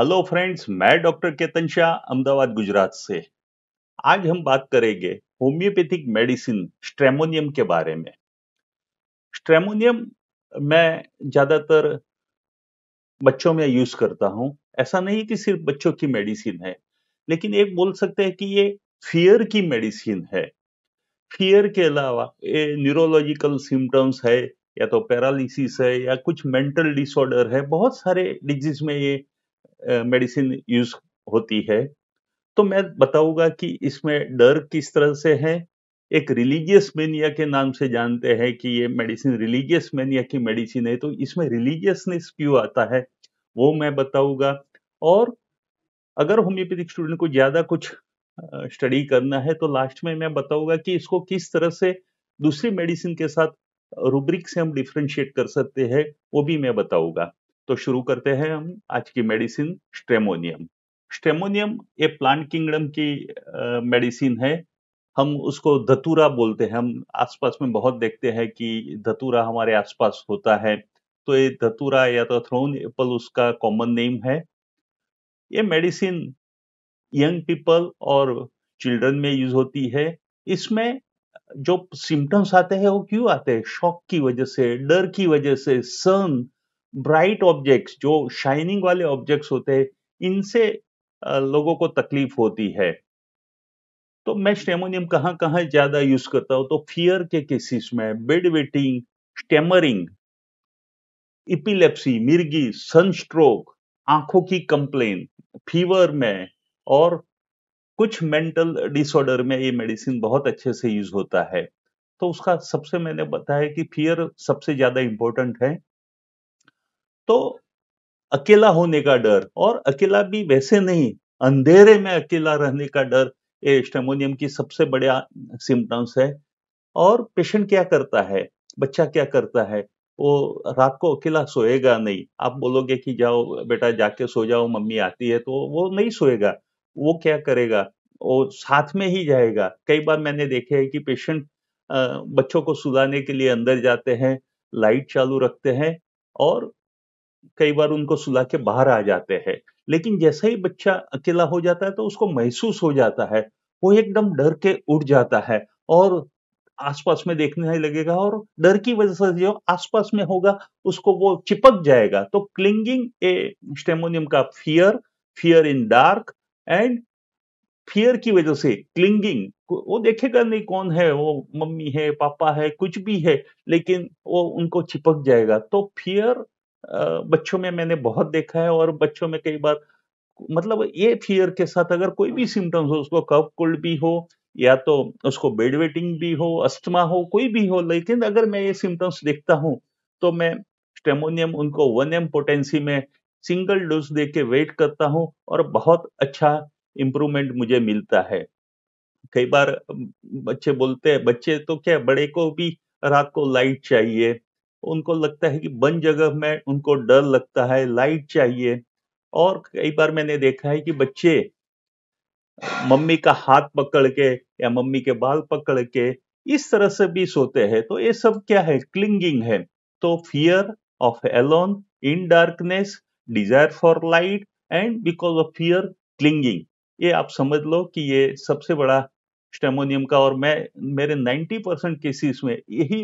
hello friends मैं doctor Ketan Shah Ahmedabad Gujarat से आज हम बात करेंगे होम्योपैथिक मेडिसिन स्ट्रेमोनियम के बारे में स्ट्रेमोनियम मैं ज़्यादातर बच्चों में यूज़ करता हूँ ऐसा नहीं कि सिर्फ बच्चों की मेडिसिन है लेकिन एक बोल सकते हैं कि ये फियर की मेडिसिन है फियर के अलावा ये न्यूरोलॉजिकल सिम्टम्स है या तो पैरालिसिस है या कुछ मेंटल डिसऑर्डर है बहुत सारे डिजीज में ये मेडिसिन यूज होती है तो मैं बताऊंगा कि इसमें डर किस तरह से है एक रिलीजियस मेनिया के नाम से जानते हैं कि ये मेडिसिन रिलीजियस मेनिया की मेडिसिन है तो इसमें रिलीजियसनेस क्यों आता है वो मैं बताऊंगा और अगर होम्योपैथिक स्टूडेंट को ज़्यादा कुछ स्टडी करना है तो लास्ट में मैं बताऊंगा कि इसको किस तरह से दूसरी मेडिसिन के साथ रूब्रिक से हम डिफ्रेंशिएट कर सकते हैं वो भी मैं बताऊंगा तो शुरू करते हैं हम आज की मेडिसिन स्ट्रेमोनियम स्ट्रेमोनियम ये प्लांट किंगडम की मेडिसिन है हम उसको धतूरा बोलते हैं हम आसपास में बहुत देखते हैं कि धतूरा हमारे आसपास होता है तो ये धतूरा या तो थ्रोन एप्पल उसका कॉमन नेम है ये मेडिसिन यंग पीपल और चिल्ड्रन में यूज होती है इसमें जो सिम्टम्स आते हैं वो क्यों आते हैं शॉक की वजह से डर की वजह से सन ब्राइट ऑब्जेक्ट्स जो शाइनिंग वाले ऑब्जेक्ट्स होते हैं इनसे लोगों को तकलीफ होती है तो मैं स्टेमोनियम कहाँ कहाँ ज्यादा यूज करता हूँ तो फियर के केसेस में बेड वेटिंग स्टेमरिंग इपिलेप्सी मिर्गी सनस्ट्रोक आंखों की कंप्लेन फीवर में और कुछ मेंटल डिसऑर्डर में ये मेडिसिन बहुत अच्छे से यूज होता है तो उसका सबसे मैंने बताया कि फियर सबसे ज्यादा इंपॉर्टेंट है तो अकेला होने का डर और अकेला भी वैसे नहीं अंधेरे में अकेला रहने का डर ये स्टेमोनियम की सबसे बड़े सिम्टम्स है और पेशेंट क्या करता है बच्चा क्या करता है वो रात को अकेला सोएगा नहीं आप बोलोगे कि जाओ बेटा जाके सो जाओ मम्मी आती है तो वो नहीं सोएगा वो क्या करेगा वो साथ में ही जाएगा कई बार मैंने देखे है कि पेशेंट बच्चों को सुलाने के लिए अंदर जाते हैं लाइट चालू रखते हैं और कई बार उनको सुला के बाहर आ जाते हैं लेकिन जैसे ही बच्चा अकेला हो जाता है तो उसको महसूस हो जाता है वो एकदम डर के उठ जाता है और आसपास में देखने लगेगा और डर की वजह से जो आसपास में होगा उसको वो चिपक जाएगा तो क्लिंगिंग ए स्टेमोनियम का fear fear in dark and fear की वजह से क्लिंगिंग वो देखेगा नहीं कौन है वो मम्मी है पापा है कुछ भी है लेकिन वो उनको चिपक जाएगा तो फियर बच्चों में मैंने बहुत देखा है और बच्चों में कई बार मतलब ये फियर के साथ अगर कोई भी सिम्टम्स हो उसको कफ कोल्ड भी हो या तो उसको बेड वेटिंग भी हो अस्थमा हो कोई भी हो लेकिन अगर मैं ये सिम्टम्स देखता हूँ तो मैं स्टेमोनियम उनको वन एम पोटेंसी में सिंगल डोज दे के वेट करता हूँ और बहुत अच्छा इम्प्रूवमेंट मुझे मिलता है कई बार बच्चे बोलते हैं बच्चे तो क्या बड़े को भी रात को लाइट चाहिए उनको लगता है कि बंद जगह में उनको डर लगता है लाइट चाहिए और कई बार मैंने देखा है कि बच्चे मम्मी का हाथ पकड़ के या मम्मी के बाल पकड़ के इस तरह से भी सोते हैं तो ये सब क्या है क्लिंगिंग है तो fear of alone in darkness desire for light and because of fear clinging ये आप समझ लो कि ये सबसे बड़ा स्टेमोनियम का और मैं मेरे 90 परसेंट केसेस में यही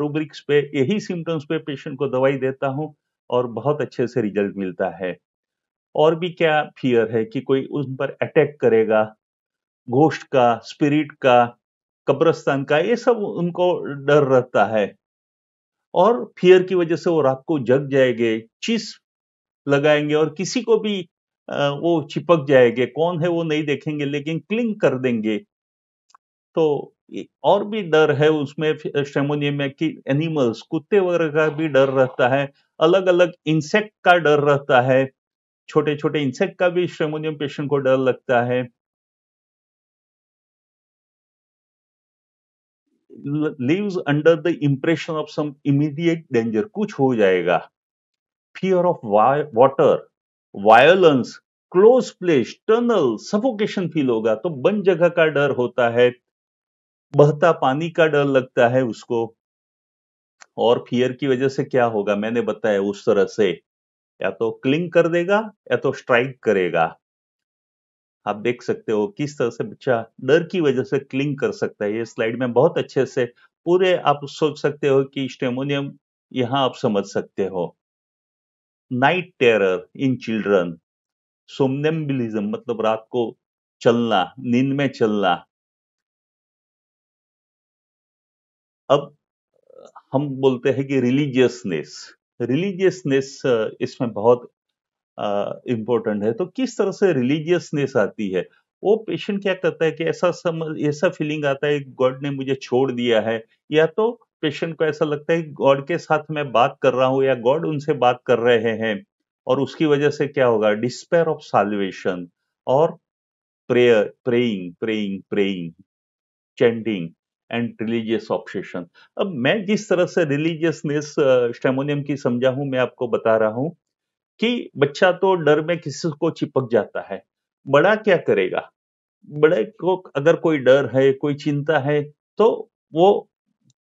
रूब्रिक्स पे यही सिम्टम्स पे पेशेंट को दवाई देता हूँ और बहुत अच्छे से रिजल्ट मिलता है और भी क्या फियर है कि कोई उन पर अटैक करेगा घोष्ट का स्पिरिट का कब्रस्तान का ये सब उनको डर रहता है और फियर की वजह से वो रात को जग जाएंगे चीस लगाएंगे और किसी को भी वो चिपक जाएंगे कौन है वो नहीं देखेंगे लेकिन क्लिंग कर देंगे तो और भी डर है उसमें स्टेमोनिया में कि एनिमल्स कुत्ते वगैरह का भी डर रहता है अलग अलग इंसेक्ट का डर रहता है छोटे छोटे इंसेक्ट का भी श्रेमोनियम पेशेंट को डर लगता है lives under the impression of some immediate danger कुछ हो जाएगा fear of water violence close place tunnel suffocation feel होगा तो बंद जगह का डर होता है बहता पानी का डर लगता है उसको और फियर की वजह से क्या होगा मैंने बताया उस तरह से या तो क्लिंग कर देगा या तो स्ट्राइक करेगा आप देख सकते हो किस तरह से बच्चा डर की वजह से क्लिंग कर सकता है ये स्लाइड में बहुत अच्छे से पूरे आप सोच सकते हो कि स्टेमोनियम यहां आप समझ सकते हो night terror in children somnambulism मतलब रात को चलना नींद में चलना अब हम बोलते हैं कि रिलीजियसनेस रिलीजियसनेस इसमें बहुत इंपॉर्टेंट है तो किस तरह से रिलीजियसनेस आती है वो पेशेंट क्या करता है कि ऐसा समझ ऐसा फीलिंग आता है गॉड ने मुझे छोड़ दिया है या तो पेशेंट को ऐसा लगता है गॉड के साथ मैं बात कर रहा हूँ या गॉड उनसे बात कर रहे हैं और उसकी वजह से क्या होगा डिस्पेयर ऑफ सालवेशन और prayer praying praying praying chanting and religious obsession अब मैं जिस तरह से रिलीजियसनेस स्टेमोनियम की समझा हूं मैं आपको बता रहा हूं कि बच्चा तो डर में किसी को चिपक जाता है बड़ा क्या करेगा बड़े को अगर कोई डर है कोई चिंता है तो वो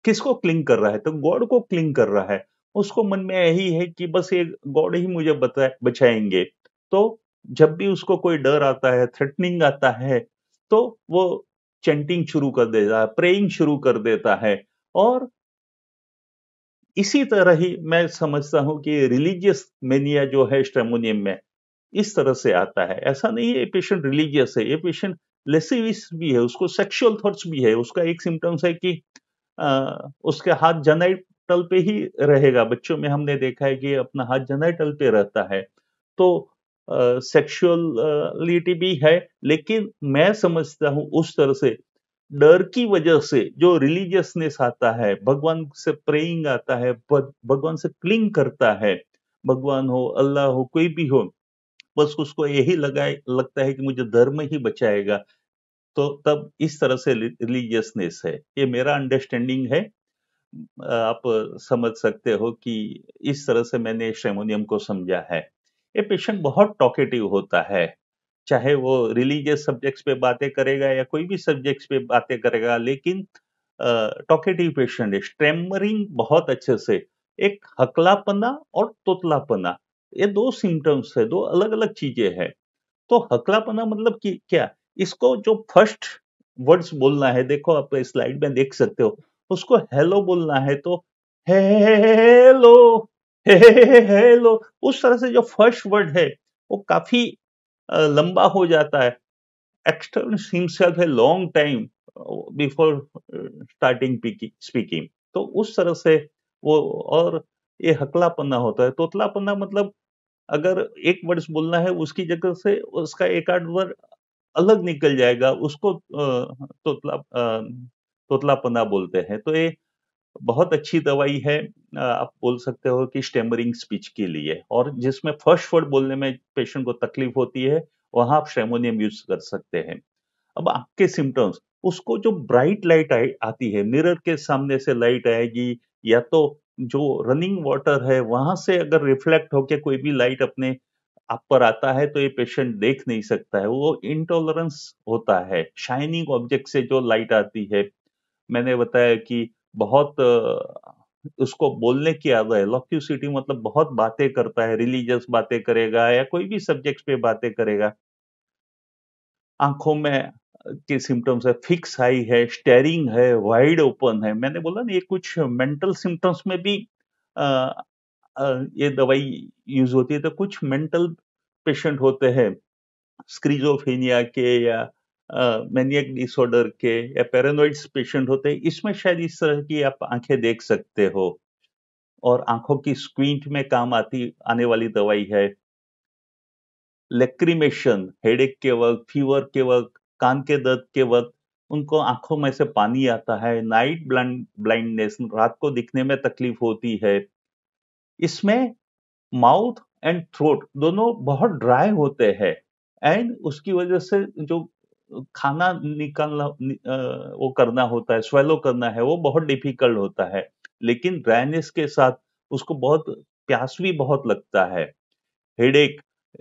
किसको क्लिंग कर रहा है तो गॉड को क्लिंग कर रहा है उसको मन में यही है कि बस ये गॉड ही मुझे बताए बचाएंगे तो जब भी उसको कोई डर आता है थ्रेटनिंग आता है तो वो चेंटिंग शुरू कर देता है प्रेइंग शुरू कर देता है और इसी तरह ही मैं समझता हूं कि रिलीजियस मेनिया जो है स्ट्रेमोनियम में इस तरह से आता है ऐसा नहीं है पेशेंट रिलीजियस है ये पेशेंट लेसिविस भी है उसको सेक्सुअल थॉट्स भी है उसका एक सिम्टम्स है कि आ, उसके हाथ जनाइटल पे ही रहेगा बच्चों में हमने देखा है कि अपना हाथ जनाइटल पे रहता है तो सेक्सुअलिटी भी है लेकिन मैं समझता हूँ उस तरह से डर की वजह से जो रिलीजियसनेस आता है भगवान से प्रेइंग आता है भगवान से क्लिंग करता है भगवान हो अल्लाह हो कोई भी हो बस उसको यही लगाए लगता है कि मुझे धर्म ही बचाएगा तो तब इस तरह से रिलीजियसनेस है ये मेरा अंडरस्टैंडिंग है आप समझ सकते हो कि इस तरह से मैंने श्रेमोनियम को समझा है ये पेशेंट बहुत टॉकेटिव होता है चाहे वो रिलीजियस सब्जेक्ट्स पे बातें करेगा या कोई भी सब्जेक्ट्स पे बातें करेगा लेकिन टॉकेटिव पेशेंट है स्ट्रेमरिंग बहुत अच्छे से एक हकलापना और तोतलापना ये दो सिम्टम्स है दो अलग अलग चीजें है तो हकलापना मतलब कि क्या इसको जो फर्स्ट वर्ड्स बोलना है देखो आप स्लाइड में देख सकते हो उसको हेलो बोलना है तो हेलो हेलो उस तरह से जो फर्स्ट वर्ड है वो काफी लंबा हो जाता है एक्सटर्न हिमसेल्फ है long time before starting speaking तो उस तरह से वो और ये हकला पन्ना होता है तोतला पन्ना मतलब अगर एक वर्ड बोलना है उसकी जगह से उसका एक आठ वर्ड अलग निकल जाएगा उसको तोतला तोतला पन्ना बोलते हैं तो ये बहुत अच्छी दवाई है आप बोल सकते हो कि स्टेमरिंग स्पीच के लिए और जिसमें फर्स्ट वर्ड बोलने में पेशेंट को तकलीफ होती है वहां आप श्रेमोनियम यूज कर सकते हैं अब आपके सिम्टम्स उसको जो ब्राइट लाइट आती है मिरर के सामने से लाइट आएगी या तो जो रनिंग वाटर है वहां से अगर रिफ्लेक्ट होके कोई भी लाइट अपने आप पर आता है तो ये पेशेंट देख नहीं सकता है वो इंटॉलरेंस होता है शाइनिंग ऑब्जेक्ट से जो लाइट आती है मैंने बताया कि बहुत उसको बोलने की आदत है लॉक्यूसिटी मतलब बहुत बातें करता है रिलीजियस बातें करेगा या कोई भी सब्जेक्ट पे बातें करेगा आंखों में के सिम्टम्स है फिक्स आई है स्टेरिंग है वाइड ओपन है मैंने बोला ना ये कुछ मेंटल सिम्टम्स में भी आ, आ, ये दवाई यूज होती है तो कुछ मेंटल पेशेंट होते हैं स्क्रीजोफेनिया के या मैनियक डिसऑर्डर के या पैरानोइड्स पेशेंट होते हैं इसमें शायद इस तरह की आप आंखें देख सकते हो और आंखों की स्क्विंट में काम आती आने वाली दवाई है लेक्रीमेशन हेडेक के वक्त फीवर के वक्त कान के दर्द के वक्त उनको आंखों में से पानी आता है नाइट ब्लाइंड ब्लाइंडनेस रात को दिखने में तकलीफ होती है इसमें माउथ एंड थ्रोट दोनों बहुत ड्राई होते हैं एंड उसकी वजह से जो खाना निकालना नि, वो करना होता है स्वेलो करना है वो बहुत डिफिकल्ट होता है लेकिन ड्राइनेस के साथ उसको बहुत प्यास भी बहुत लगता है हेडेक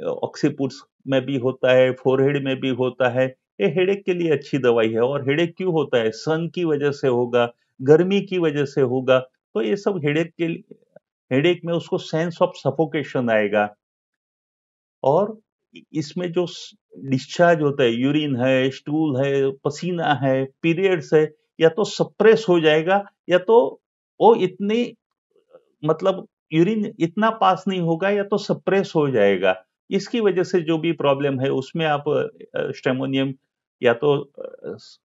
ऑक्सीपुट्स में भी होता है फोरहेड में भी होता है ये हेडेक के लिए अच्छी दवाई है और हेडेक क्यों होता है सन की वजह से होगा गर्मी की वजह से होगा तो ये सब हेडेक के लिए हेडेक में उसको सेंस ऑफ सफोकेशन आएगा और इसमें जो डिस्चार्ज होता है यूरिन है स्टूल है पसीना है पीरियड्स है या तो सप्रेस हो जाएगा या तो वो इतनी मतलब यूरिन इतना पास नहीं होगा या तो सप्रेस हो जाएगा इसकी वजह से जो भी प्रॉब्लम है उसमें आप स्टेमोनियम या तो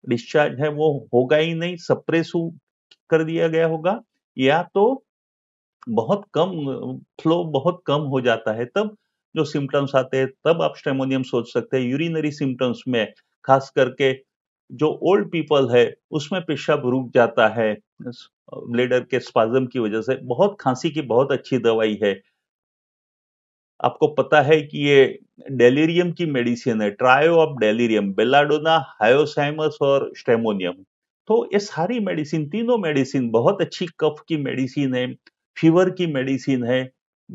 डिस्चार्ज है वो होगा ही नहीं सप्रेस कर दिया गया होगा या तो बहुत कम फ्लो बहुत कम हो जाता है तब जो सिम्टम्स आते हैं तब आप स्टेमोनियम सोच सकते हैं यूरिनरी सिम्टम्स में खास करके जो ओल्ड पीपल है उसमें पेशाब रुक जाता है ब्लेडर के स्पाजम की वजह से बहुत खांसी की बहुत अच्छी दवाई है आपको पता है कि ये डेलीरियम की मेडिसिन है trio of delirium belladonna hyoscyamus और स्टेमोनियम तो ये सारी मेडिसिन तीनों मेडिसिन बहुत अच्छी कफ की मेडिसिन है फीवर की मेडिसिन है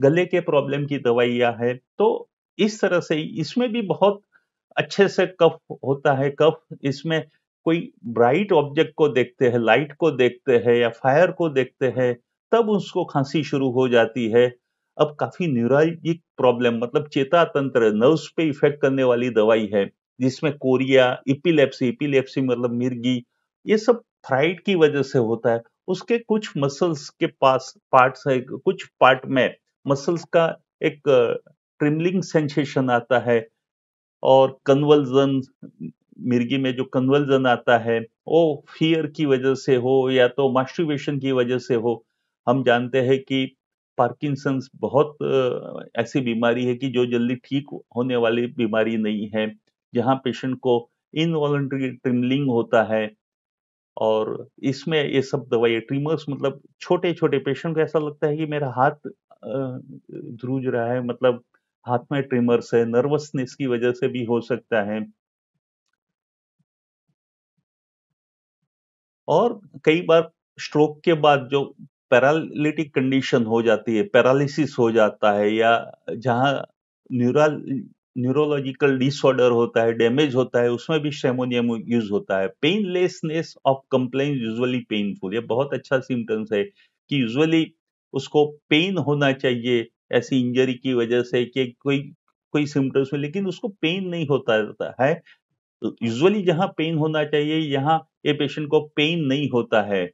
गले के प्रॉब्लम की दवाइयाँ है तो इस तरह से इसमें भी बहुत अच्छे से कफ होता है कफ इसमें कोई ब्राइट ऑब्जेक्ट को देखते हैं लाइट को देखते हैं या फायर को देखते हैं तब उसको खांसी शुरू हो जाती है अब काफी न्यूरोलॉजिक प्रॉब्लम मतलब चेता तंत्र नर्व्स पे इफेक्ट करने वाली दवाई है जिसमें कोरिया इपिलेप्सी इपिलेप्सी मतलब मिर्गी ये सब थायराइड की वजह से होता है उसके कुछ मसल्स के पास पार्ट्स है कुछ पार्ट में मसल्स का एक ट्रिमलिंग सेंसेशन आता है और कन्वल्जन मिर्गी में जो कन्वल्जन आता है वो फियर की वजह से हो या तो मास्टिवेशन की वजह से हो हम जानते हैं कि पार्किंसंस बहुत ऐसी बीमारी है कि जो जल्दी ठीक होने वाली बीमारी नहीं है जहाँ पेशेंट को इनवॉल्ट्री ट्रिमलिंग होता है और इसमें ये सब दवाई ट्रिमर्स मतलब छोटे छोटे पेशेंट को ऐसा लगता है कि मेरा हाथ जूझ रहा है मतलब हाथ में ट्रिमर्स है नर्वसनेस की वजह से भी हो सकता है और कई बार स्ट्रोक के बाद जो पैरालिटिक कंडीशन हो जाती है पैरालिसिस हो जाता है या जहां न्यूरल न्यूरोलॉजिकल डिसऑर्डर होता है डैमेज होता है उसमें भी सेमोनियम यूज होता है painlessness of complain usually painful ये बहुत अच्छा सिम्टम्स है कि यूजुअली उसको पेन होना चाहिए ऐसी इंजरी की वजह से कि कोई कोई सिम्टम्स में लेकिन उसको पेन नहीं होता रहता है यूजुअली जहां पेन होना चाहिए यहाँ ये पेशेंट को पेन नहीं होता है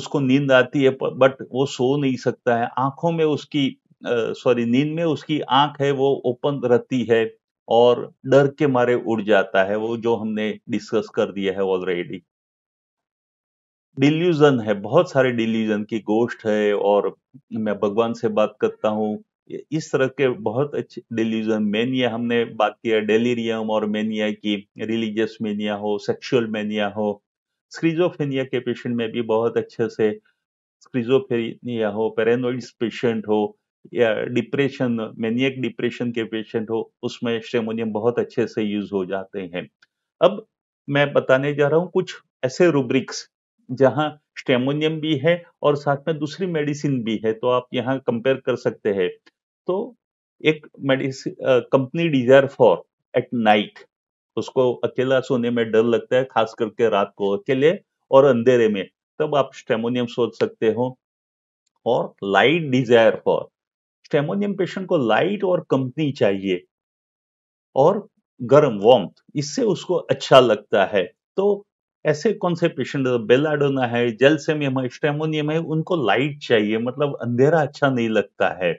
उसको नींद आती है बट वो सो नहीं सकता है आंखों में उसकी सॉरी नींद में उसकी आंख है वो ओपन रहती है और डर के मारे उड़ जाता है वो जो हमने डिस्कस कर दिया है ऑलरेडी डिल्यूजन है बहुत सारे डिल्यूजन की गोष्ठ है और मैं भगवान से बात करता हूँ इस तरह के बहुत अच्छे डिल्यूजन मेनिया हमने बात किया डेलीरियम और मेनिया की रिलीजियस मेनिया हो सेक्सुअल मेनिया हो स्क्रीजोफेनिया के पेशेंट में भी बहुत अच्छे से स्क्रीजोफेनिया हो पेरेनोइड्स पेशेंट हो या डिप्रेशन मेनियक डिप्रेशन के पेशेंट हो उसमें स्टेमोनियम बहुत अच्छे से यूज हो जाते हैं अब मैं बताने जा रहा हूँ कुछ ऐसे रूब्रिक्स जहां स्टेमोनियम भी है और साथ में दूसरी मेडिसिन भी है तो आप यहाँ कंपेयर कर सकते हैं तो एक medicine company desire for at night उसको अकेला सोने में डर लगता है खास करके रात को अकेले और अंधेरे में तब आप स्टेमोनियम सोच सकते हो और light desire for stramonium patient को लाइट और कंपनी चाहिए और गर्म वार्म इससे उसको अच्छा लगता है तो ऐसे कौन से पेशेंट बेलाडोना है जेलसेमियम है स्टेमोनियम है उनको लाइट चाहिए मतलब अंधेरा अच्छा नहीं लगता है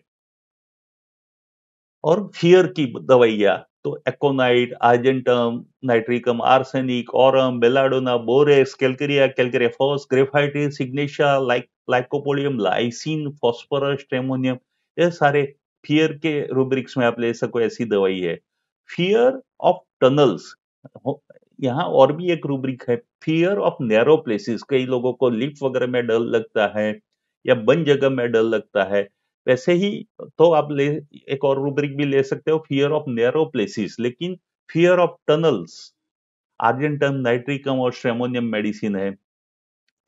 और फियर की दवाइया तो aconite argentum nitricum arsenic aurum belladonna borax calcarea calcarea calcarea phos graphites ignatia like lycopodium lyssin phosphorus stramonium ये सारे फियर के रूब्रिक्स में आप ले सको ऐसी दवाई है फियर ऑफ टनल्स यहाँ और भी एक रूब्रिक है फियर ऑफ नैरो प्लेसेस कई लोगों को लिफ्ट वगैरह में डर लगता है या बन जगह में डर लगता है वैसे ही तो आप ले एक और रूब्रिक भी ले सकते हो फियर ऑफ नैरो प्लेसेस लेकिन fear of tunnels argentum nitricum और श्रेमोनियम मेडिसिन है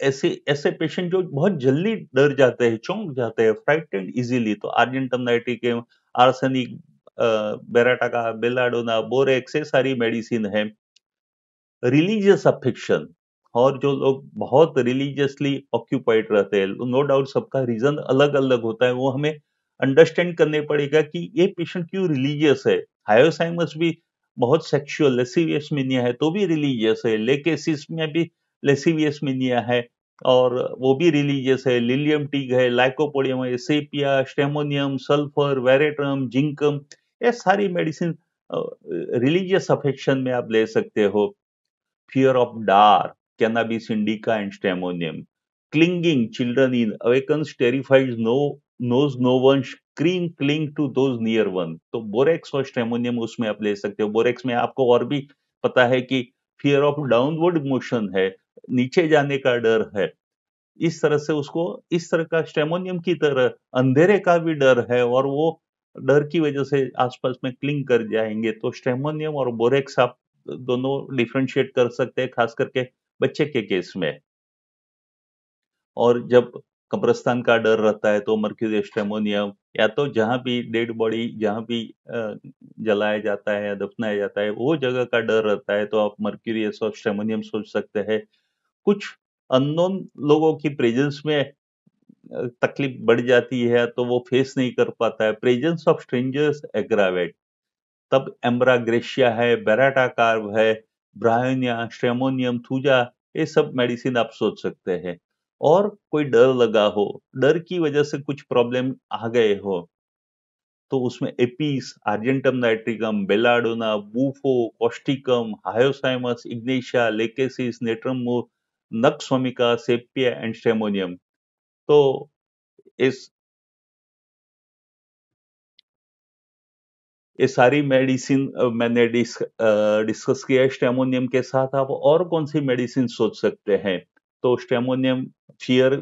ऐसे ऐसे पेशेंट जो बहुत जल्दी डर जाते हैं चौंक जाते हैं फ्राइटेंड इजीली तो आर्जेंटम नाइट्रिकम आर्सेनिक का बेलाडोना बोरेक्स ये सारी मेडिसिन है रिलीजियस अफिक्शन और जो लोग बहुत रिलीजियसली ऑक्यूपाइड रहते हैं नो तो डाउट सबका रीजन अलग अलग होता है वो हमें अंडरस्टैंड करने पड़ेगा कि ये पेशेंट क्यों रिलीजियस है हायोसाइमस भी बहुत सेक्सुअल लेसिवियस निया है तो भी रिलीजियस है लेकेसिस में भी लेसिवियस मीनिया है और वो भी रिलीजियस है लिलियम टीग है लाइकोपोडियम है sepia stramonium sulphur veratrum zincum ये सारी मेडिसिन रिलीजियस अफेक्शन में आप ले सकते हो fear of dart, cannabis indica, and stramonium clinging children in awakens terrifies no knows no one scream cling to those near one तो borax और stramonium उसमें आप ले सकते हो बोरेक्स में आपको और भी पता है कि फियर ऑफ डाउनवर्ड मोशन है नीचे जाने का डर है इस तरह से उसको इस तरह का स्टेमोनियम की तरह अंधेरे का भी डर है और वो डर की वजह से आसपास में क्लिंग कर जाएंगे तो स्टेमोनियम और बोरेक्स आप दोनों डिफ्रेंशिएट कर सकते हैं खास करके बच्चे के केस में और जब कब्रस्तान का डर रहता है तो मर्क्यूरी एस्टेमोनियम या तो जहां भी डेड बॉडी जहां भी जलाया जाता है या दफनाया जाता है वो जगह का डर रहता है तो आप मर्क्यूरियस और एस्टेमोनियम सोच सकते हैं कुछ अननोन लोगों की प्रेजेंस में तकलीफ बढ़ जाती है तो वो फेस नहीं कर पाता है प्रेजेंस ऑफ स्ट्रेंजर्स एग्रावेट तब एम्ब्रा ग्रेशिया है बेराटा कार्व है ब्रायोनिया श्रेमोनियम थूजा ये सब मेडिसिन आप सोच सकते हैं और कोई डर लगा हो डर की वजह से कुछ प्रॉब्लम आ गए हो तो उसमें apis argentum nitricum belladonna bufo causticum hyoscyamus ignatia lachesis natrum nux vomica sepia and stramonium तो इस ये सारी मेडिसिन मैंने डिस्क, डिस्कस किया स्टेमोनियम के साथ आप और कौन सी मेडिसिन सोच सकते हैं तो स्टेमोनियम फियर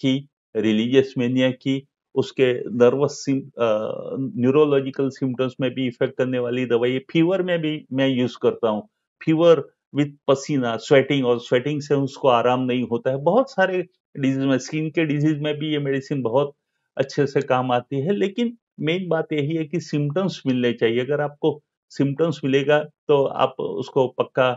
की रिलीजियस मेनिया की उसके नर्वस न्यूरोलॉजिकल सिम्टम्स में भी इफेक्ट करने वाली दवाई फीवर में भी मैं यूज करता हूँ फीवर विथ पसीना स्वेटिंग और स्वेटिंग से उसको आराम नहीं होता है बहुत सारे डिजीज में स्किन के डिजीज में भी ये मेडिसिन बहुत अच्छे से काम आती है लेकिन मेन बात यही है कि सिम्टम्स मिलने चाहिए अगर आपको सिम्टम्स मिलेगा तो आप उसको पक्का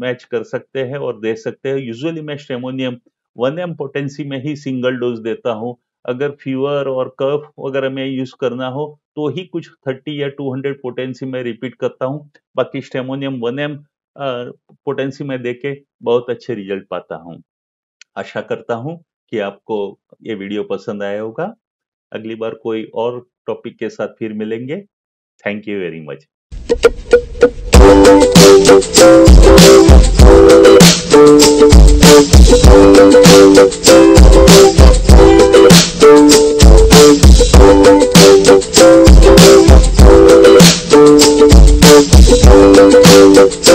मैच कर सकते हैं और दे सकते हैं यूजुअली मैं स्टेमोनियम वन एम पोटेंसी में ही सिंगल डोज देता हूँ अगर फीवर और कफ वगैरह में यूज करना हो तो ही कुछ थर्टी या टू हंड्रेड पोटेंसी में रिपीट करता हूँ बाकी स्टेमोनियम वन एम पोटेंसी में देके बहुत अच्छे रिजल्ट पाता हूँ आशा करता हूँ कि आपको ये वीडियो पसंद आया होगा अगली बार कोई और टॉपिक के साथ फिर मिलेंगे थैंक यू वेरी मच